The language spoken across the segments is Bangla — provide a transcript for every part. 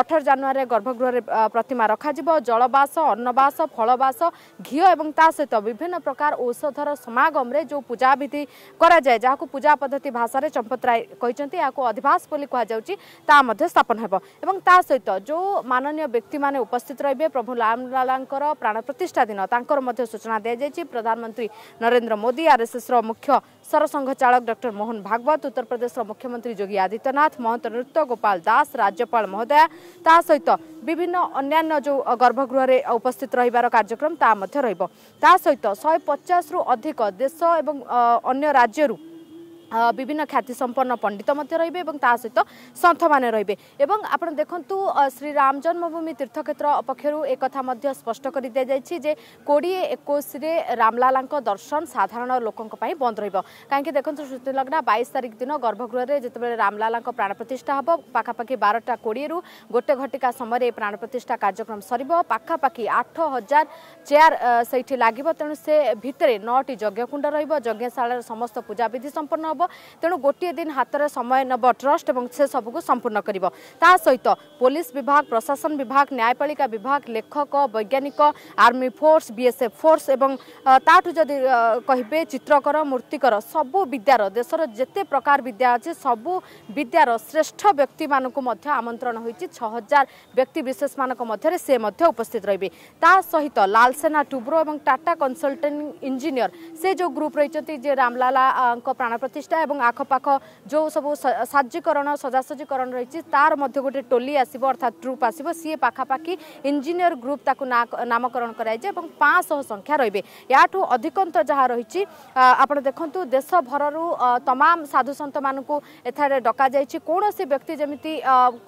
ଅଠର ଜାନୁଆରୀରେ ଗର୍ଭଗୃହରେ ପ୍ରତିମା ରଖାଯିବ ଜଳବାସ ଅନ୍ନବାସ ଫଳବାସ ଘିଅ ଏବଂ ତା ସହିତ ବିଭିନ୍ନ ପ୍ରକାର ଔଷଧର ସମାଗମରେ ଯେଉଁ ପୂଜାବିଧି କରାଯାଏ ଯାହାକୁ ପୂଜା ପଦ୍ଧତି ଭାଷାରେ ଚମ୍ପତ ରାୟ କହିଛନ୍ତି ଏହାକୁ ଅଧିବାସ ବୋଲି କୁହାଯାଉଛି ତାହା ମଧ୍ୟ ସ୍ଥାପନ ହେବ ଏବଂ ତା ସହିତ ଯେଉଁ ମାନନୀୟ ବ୍ୟକ୍ତିମାନେ ଉପସ୍ଥିତ ରହିବେ ପ୍ରଭୁ ଲାଲାଙ୍କର ପ୍ରାଣ ପ୍ରତିଷ୍ଠା ଦିନ ତାଙ୍କର ମଧ୍ୟ ସୂଚନା ଦିଆଯାଇଛି ପ୍ରଧାନମନ୍ତ୍ରୀ ନରେନ୍ଦ୍ର ମୋଦି ଆର୍ଏସ୍ଏସ୍ର ମୁଖ୍ୟ सरसंघ चालक डक्टर मोहन भागवत उत्तर प्रदेश र मुख्यमन्त्री जगी आदित्यनाथ महन्त नृत्य गोपाल दास राज्यपाल महोदय ता सहित विभिन्न अन्य जो गर्भगृहे उपस्थित र कार्यक्रम तामा श पचास रु अधिक देश अन्य राज्यहरू বিভিন্ন খ্যাতি সম্পন্ন পণ্ডিত মধ্যে রয়েবে এবং তা সহ সন্থ মানে রয়েবে এবং আপনার দেখুন শ্রী রাম জন্মভূমি তীর্থক্ষেত্র পক্ষর একথা স্পষ্ট করে দিয়ে যাই যে কোড়িয়ে একুশে রামলালা দর্শন সাধারণ লোক বন্ধ রহব কাইকি দেখুন সূচীলগ্না বাইশ তারিখ দিন গর্ভগৃহে যেতবে রামলালা প্রাণ প্রতিষ্ঠা হব পাখাপাখি বারোটা কোড়িয়ে গোটে ঘটিকা সময় এই প্রাণ প্রতিষ্ঠা কার্যক্রম সরব পাখাপাখি আঠ হাজার চেয়ার সেইটি লাগবে তেমন সে ভিতরে নটি যজ্ঞকুণ্ড রহব যজ্ঞশাড়ার সমস্ত পূজা বিধি সম্পন্ন হব তেণু গোটিয়ে দিন হাতরে সময় নেব ট্রষ্ট এবং সে সবুক সম্পূর্ণ করব তা সহিত পুলিশ বিভাগ প্রশাসন বিভাগ ন্যায়পালিকা বিভাগ লেখক বৈজ্ঞানিক আর্মি ফোর্স বিএসএফ ফোর্স এবং তাঠু যদি কহবে চিত্রকর মূর্তিকর সবু বিদ্যার দেশর যেতে প্রকার বিদ্যা আছে সবু বিদ্যার শ্রেষ্ঠ ব্যক্তি মানুষ আমন্ত্রণ হয়েছে ছ হাজার ব্যক্তি বিশেষ মানক মধ্যে সে মধ্যে উপস্থিত রহবে তা সহিত লালসেনা টুব্রো এবং টাটা কনসলটেন্ট ইঞ্জিনিয়র সে যে গ্রুপ রয়েছে যে রামলালা প্রাণ প্রতিষ্ঠা প্রচেষ্টা এবং আখপাখ যে সব সাজ্যীকরণ সজাসজীকরণ রয়েছে তার মধ্যে গোটে টোলি আসব অর্থাৎ ট্রুপ আসব সি পাখাপাখি ইঞ্জিনিয়র গ্রুপ তাকে নামকরণ করা এবং পাঁচশহ সংখ্যা রহবে ୟାଠୁ ଅଧିକନ୍ତ ଯାହା ରହିଛି ଆପଣ ଦେଖନ୍ତୁ ଦେଶ ଭରରୁ ତମାମ ସାଧୁସନ୍ତମାନଙ୍କୁ ଏଠାରେ ଡକାଯାଇଛି କୌଣସି ବ୍ୟକ୍ତି ଯେମିତି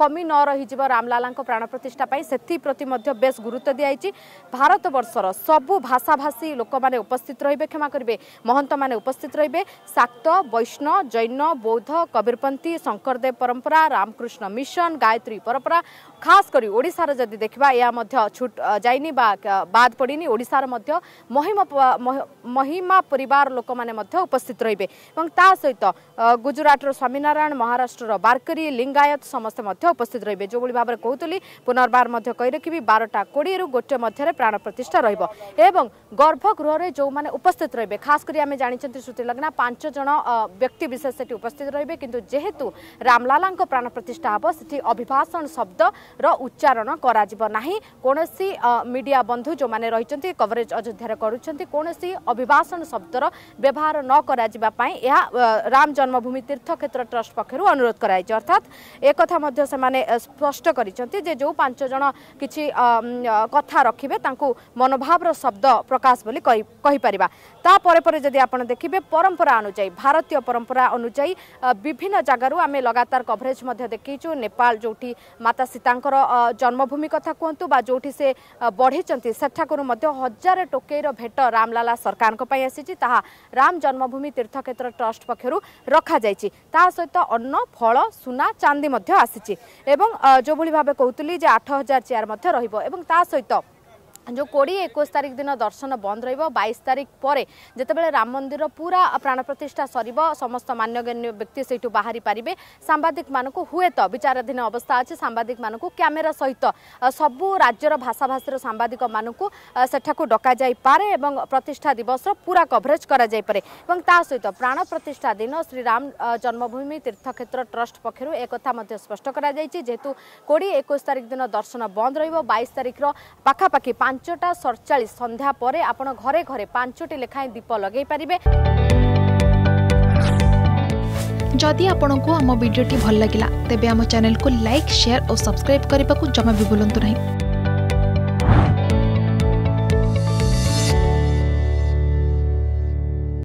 କମି ନ ରହିଯିବ ରାମଲାଲାଙ୍କ ପ୍ରାଣ ପ୍ରତିଷ୍ଠା ପାଇଁ ସେଥିପ୍ରତି ମଧ୍ୟ ବେଶ୍ ଗୁରୁତ୍ୱ ଦିଆଯାଇଛି ଭାରତବର୍ଷର ସବୁ ଭାଷାଭାଷୀ ଲୋକମାନେ ଉପସ୍ଥିତ ରହିବେ କ୍ଷମା କରିବେ ମହନ୍ତମାନେ ଉପସ୍ଥିତ ରହିବେ ଶାକ୍ତ ବୈ ବୈଷ୍ଣବ ଜୈନ ବୌଦ୍ଧ କବୀରପନ୍ଥୀ ଶଙ୍କରଦେବ ପରମ୍ପରା ରାମକୃଷ୍ଣ ମିଶନ ଗାୟତ୍ରୀ ପରମ୍ପରା ଖାସ୍ କରି ଓଡ଼ିଶାର ଯଦି ଦେଖିବା ଏହା ମଧ୍ୟ ଛୁଟ ଯାଇନି ବା ବାଦ୍ ପଡ଼ିନି ଓଡ଼ିଶାର ମଧ୍ୟ ମହିମା ମହିମା ପରିବାର ଲୋକମାନେ ମଧ୍ୟ ଉପସ୍ଥିତ ରହିବେ ଏବଂ ତା ସହିତ ଗୁଜୁରାଟର ସ୍ୱାମୀନାରାୟଣ ମହାରାଷ୍ଟ୍ରର ବାରକରୀ ଲିଙ୍ଗାୟତ ସମସ୍ତେ ମଧ୍ୟ ଉପସ୍ଥିତ ରହିବେ ଯେଉଁଭଳି ଭାବରେ କହୁଥିଲି ପୁନର୍ବାର ମଧ୍ୟ କହି ରଖିବି ବାରଟା କୋଡ଼ିଏରୁ ଗୋଟେ ମଧ୍ୟରେ ପ୍ରାଣ ପ୍ରତିଷ୍ଠା ରହିବ ଏବଂ ଗର୍ଭଗୃହରେ ଯେଉଁମାନେ ଉପସ୍ଥିତ ରହିବେ ଖାସ୍ କରି ଆମେ ଜାଣିଛନ୍ତି ଶ୍ରୁତିଲଗ୍ନା ପାଞ୍ଚ ଜଣ ବ୍ୟକ୍ତିବିଶେଷ ସେଠି ଉପସ୍ଥିତ ରହିବେ କିନ୍ତୁ ଯେହେତୁ ରାମଲାଲାଙ୍କ ପ୍ରାଣ ପ୍ରତିଷ୍ଠା ହେବ ସେଠି ଅଭିଭାଷଣ ଶବ୍ଦର ଉଚ୍ଚାରଣ କରାଯିବ ନାହିଁ କୌଣସି ମିଡ଼ିଆ ବନ୍ଧୁ ଯେଉଁମାନେ ରହିଛନ୍ତି କଭରେଜ ଅଯୋଧ୍ୟାରେ କରୁଛନ୍ତି କୌଣସି ଅଭିଭାଷଣ ଶବ୍ଦର ବ୍ୟବହାର ନ କରାଯିବା ପାଇଁ ଏହା ରାମ ଜନ୍ମଭୂମି ତୀର୍ଥକ୍ଷେତ୍ର ଟ୍ରଷ୍ଟ ପକ୍ଷରୁ ଅନୁରୋଧ କରାଯାଇଛି ଅର୍ଥାତ୍ ଏକଥା ମଧ୍ୟ ସେମାନେ ସ୍ପଷ୍ଟ କରିଛନ୍ତି ଯେ ଯେଉଁ ପାଞ୍ଚ ଜଣ କିଛି କଥା ରଖିବେ ତାଙ୍କୁ ମନୋଭାବର ଶବ୍ଦ ପ୍ରକାଶ ବୋଲି କହିପାରିବା ତା ପରେ ପରେ ଯଦି ଆପଣ ଦେଖିବେ ପରମ୍ପରା ଅନୁଯାୟୀ ଭାରତୀୟ পরম্পরা অনুযায়ী বিভিন্ন জায়গার আমি লগাতার কভরেজ দেখেছু নেপাল যেটি মাতা সীতাঙ্কর জন্মভূমি কথা কুহতু বা যেটি সে বড়াইছেন সেঠাকুর হাজার টোকেইর ভেট রামলালা সরকার আসিছে তাহা রাম জন্মভূমি তীর্থক্ষেত্র ট্রষ্ট পক্ষ রখাযাই তা সহিত অন্ন ফল সুনা চাঁদি আসিছে এবং যেভাবে কৌলি যে আট হাজার চেয়ার রহব এবং তা সহিত जो कोड़े एक तारिख दिन दर्शन बंद रईस तारिख पर जितेबाला राम मंदिर पूरा प्राण प्रतिष्ठा सर समस्त मान्यगण्य व्यक्ति ସେଇଠୁ ବାହାରି ପାରିବେ ସାମ୍ବାଦିକମାନଙ୍କୁ ହୁଏତ ବିଚାରାଧୀନ ଅବସ୍ଥା ଅଛି ସାମ୍ବାଦିକମାନଙ୍କୁ କ୍ୟାମେରା ସହିତ ସବୁ ରାଜ୍ୟର ଭାଷାଭାଷୀର ସାମ୍ବାଦିକମାନଙ୍କୁ ସେଠାକୁ ଡକାଯାଇପାରେ ଏବଂ ପ୍ରତିଷ୍ଠା ଦିବସର ପୁରା କଭରେଜ କରାଯାଇପାରେ ଏବଂ ତା ସହିତ ପ୍ରାଣ ପ୍ରତିଷ୍ଠା ଦିନ ଶ୍ରୀରାମ ଜନ୍ମଭୂମି ତୀର୍ଥକ୍ଷେତ୍ର ଟ୍ରଷ୍ଟ ପକ୍ଷରୁ ଏକଥା ମଧ୍ୟ ସ୍ପଷ୍ଟ କରାଯାଇଛି ଯେହେତୁ କୋଡ଼ିଏ ଏକୋଇଶ ତାରିଖ ଦିନ ଦର୍ଶନ ବନ୍ଦ ରହିବ ବାଇଶ ତାରିଖର ପାଖାପାଖି ପାଞ୍ଚ ପାଞ୍ଚଟା ସଡ଼ଚାଳିଶ ସନ୍ଧ୍ୟା ପରେ ଆପଣ ଘରେ ଘରେ ପାଞ୍ଚଟି ଲେଖାଏଁ ଦୀପ ଲଗାଇ ପାରିବେ ଯଦି ଆପଣଙ୍କୁ ଆମ ଭିଡ଼ିଓଟି ଭଲ ଲାଗିଲା ତେବେ ଆମ ଚ୍ୟାନେଲକୁ ଲାଇକ୍ ସେୟାର ଓ ସବସ୍କ୍ରାଇବ୍ କରିବାକୁ ଜମା ବି ଭୁଲନ୍ତୁ ନାହିଁ